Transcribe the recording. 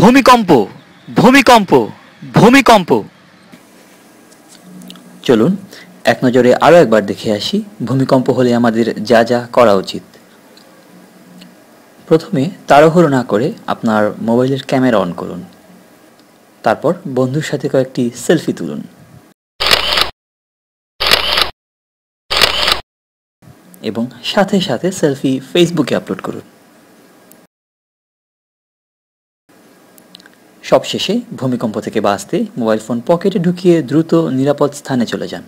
ভূমিকম্প ভূমিকম্প ভূমিকম্প চলুন এক নজরে আরও একবার দেখে আসি ভূমিকম্প হলে আমাদের যা যা করা উচিত প্রথমে তাড়াহুড়ো না করে আপনার মোবাইলের ক্যামেরা অন করুন তারপর বন্ধুর সাথে কয়েকটি সেলফি তুলুন এবং সাথে সাথে সেলফি ফেসবুকে আপলোড করুন সবশেষে ভূমিকম্প থেকে বাঁচতে মোবাইল ফোন পকেটে ঢুকিয়ে দ্রুত নিরাপদ স্থানে চলে যান